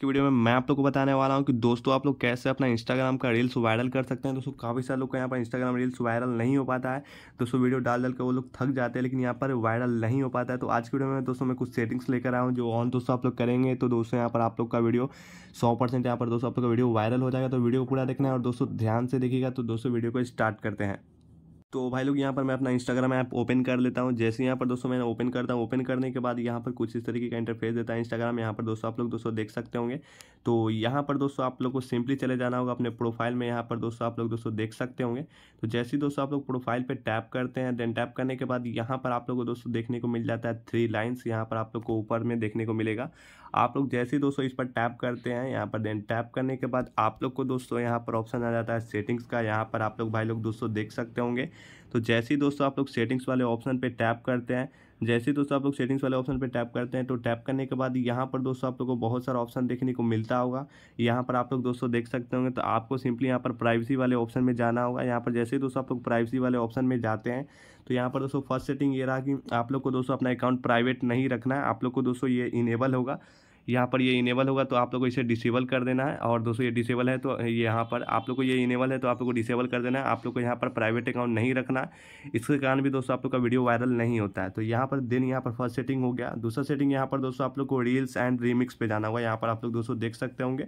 कि वीडियो में मैं आप लोग को बताने वाला हूँ कि दोस्तों आप लोग कैसे अपना इंस्टाग्राम का रील्स वायरल कर सकते हैं दोस्तों काफ़ी सारे लोग का यहाँ पर इंस्टाग्राम रील्स वायरल नहीं हो पाता है दोस्तों वीडियो डाल डाल के वो लोग थक जाते हैं लेकिन यहाँ पर वायरल नहीं हो पाता है तो आज की वीडियो में दोस्तों मैं कुछ सेटिंग्स लेकर आऊँ जो ऑन दोस्तों आप लोग करेंगे तो दोस्तों यहाँ पर आप लोग का वीडियो सौ परसेंट यहाँ पर दोस्तों आप लोग का वीडियो वायरल हो जाएगा तो वीडियो पूरा देखना है और दोस्तों ध्यान से देखिएगा तो दोस्तों वीडियो को स्टार्ट करते हैं तो भाई लोग यहाँ पर मैं अपना इंस्टाग्राम ऐप ओपन कर लेता हूँ जैसे यहाँ पर दोस्तों मैंने ओपन करता हूँ ओपन करने के बाद यहाँ पर कुछ इस तरीके का इंटरफेस देता है इंस्टाग्राम यहाँ पर दोस्तों आप लोग दोस्तों देख सकते होंगे तो यहाँ पर दोस्तों आप लोग को सिंपली चले जाना होगा अपने प्रोफाइल में यहाँ पर दोस्तों आप लोग दोस्तों देख सकते होंगे तो जैसे ही दोस्तों आप लोग प्रोफाइल पर टैप करते हैं देन टैप करने के बाद यहाँ पर आप लोग को दोस्तों देखने को मिल जाता है थ्री लाइन्स यहाँ पर आप लोग को ऊपर में देखने को मिलेगा आप लोग जैसे ही दोस्तों इस पर टैप करते हैं यहाँ पर देन टैप करने के बाद आप लोग को दोस्तों यहाँ पर ऑप्शन आ जाता है सेटिंग्स का यहाँ पर आप लोग भाई लोग दोस्तों देख सकते होंगे तो जैसे ही दोस्तों आप लोग सेटिंग्स वाले ऑप्शन पर टैप करते हैं जैसे दोस्तों आप लोग सेटिंग्स वाले ऑप्शन पर टैप करते हैं तो टैप करने के बाद यहाँ पर दोस्तों आप लोग को बहुत सारा ऑप्शन देखने को मिलता होगा यहाँ पर आप लोग दोस्तों देख सकते होंगे तो आपको सिंपली यहाँ पर प्राइवेसी वाले ऑप्शन में जाना होगा यहाँ पर जैसे ही दोस्तों आप लोग प्राइवेसी वाले ऑप्शन में जाते हैं तो यहाँ पर दोस्तों फर्स्ट सेटिंग ये रहा कि आप लोग को दोस्तों अपना अकाउंट प्राइवेट नहीं रखना है आप लोग को दोस्तों ये इनेबल होगा यहाँ पर ये इनेबल होगा तो आप लोग को इसे डिसेबल कर देना है और दोस्तों ये डिसेबल है तो यहाँ पर आप लोग को ये इनेबल है तो आप लोग को डिसेबल कर देना है आप लोग को यहाँ पर प्राइवेट अकाउंट नहीं रखना है इसके कारण भी दोस्तों आप लोग का वीडियो वायरल नहीं होता है तो यहाँ पर दिन यहाँ पर फर्स्ट सेटिंग हो गया दूसरा सेटिंग यहाँ पर दोस्तों आप लोग को रील्स एंड रीमिक्स पे जाना होगा यहाँ पर आप लोग दोस्तों देख सकते होंगे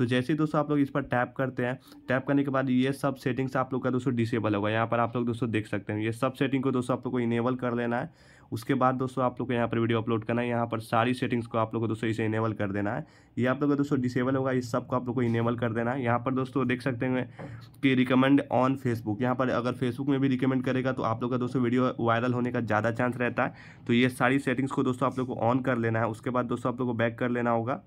तो जैसे ही दोस्तों आप लोग इस पर टैप करते हैं टैप करने के बाद ये सब सेटिंग्स आप लोग का दोस्तों डिसेबल होगा यहाँ पर आप लोग दोस्तों देख सकते हैं ये सब सेटिंग को दोस्तों आप लोग को इनेबल कर लेना है उसके बाद दोस्तों आप लोग को यहाँ पर वीडियो अपलोड करना है यहाँ पर सारी सेटिंग्स को आप लोग को दोस्तों इसे इनेबल कर देना है ये आप लोग का दोस्तों डिसेबल होगा इस सब को आप लोग को इनेबल कर देना है यहाँ पर दोस्तों देख सकते हैं कि रिकमेंड ऑन फेसबुक यहाँ पर अगर फेसबुक में भी रिकमेंड करेगा तो आप लोग का दोस्तों वीडियो वायरल होने का ज़्यादा चांस रहता है तो ये सारी सेटिंग्स को दोस्तों आप लोग को ऑन कर लेना है उसके बाद दोस्तों आप लोग को बैक कर लेना होगा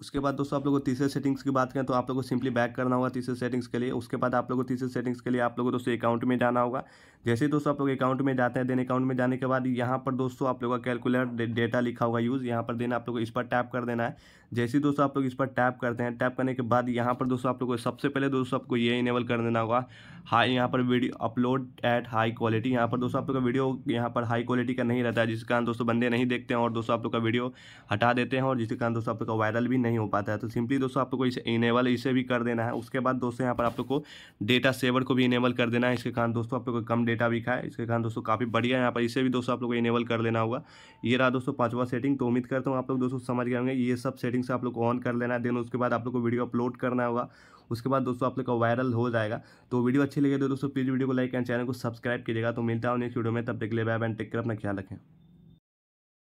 उसके बाद दोस्तों आप लोगों को तीसरे सेटिंग्स की बात करें तो आप लोगों को सिंपली बैक करना होगा तीसरे सेटिंग्स के लिए उसके बाद आप लोगों को तीसरे सेटिंग्स के लिए आप लोगों को दोस्तों अकाउंट में जाना होगा जैसे दोस्तों आप लोग अकाउंट में जाते हैं देन अकाउंट में जाने के बाद यहाँ पर दोस्तों आप लोग का कैलकुलेटर डेटा लिखा हुआ यूज़ यहाँ पर देना आप लोग को इस पर टैप कर देना है जैसे दोस्तों आप लोग इस पर टैप करते हैं टैप करने के बाद यहाँ पर दोस्तों आप लोग को सबसे पहले दोस्तों आपको ये इनेबल कर देना होगा हाई यहाँ पर video upload at high quality यहाँ पर दोस्तों आप लोग का वीडियो यहाँ पर हाई क्वालिटी का नहीं रहता है जिसके कारण दोस्तों बंदे नहीं देखते हैं और दोस्तों आप लोग का वीडियो हटा देते हैं और जिसके कारण दोस्तों आप लोग का वायरल भी नहीं हो पाता है तो सिंपली दोस्तों आप लोग को इसे इनेबल इसे भी कर देना है उसके बाद दोस्तों यहाँ पर आप लोग को डेटा सेवर को भी इनेबल कर देना है इसके कारण दोस्तों आप लोग को कम डेटा भी खाए इसके कारण दोस्तों काफ़ी बढ़िया यहाँ पर इसे भी दोस्तों आप लोग को इनेबल कर लेना होगा ये रहा दोस्तों पाँचवा सेटिंग तो उम्मीद करता हूँ आप लोग दोस्तों समझ गए होंगे ये सब सेटिंग्स से आप लोग को ऑन कर लेना है देन उसके बाद आप लोग को वीडियो अपलोड करना होगा उसके बाद दोस्तों आप लोग का वायरल हो जाएगा तो वीडियो अच्छी लगे तो दोस्तों प्लीज़ वीडियो को लाइक एंड चैनल को सब्सक्राइब कीजिएगा तो मिलता हूँ नेक्स्ट वीडियो में तब देख ले बाय एंड टेक कर अपना ख्याल रखें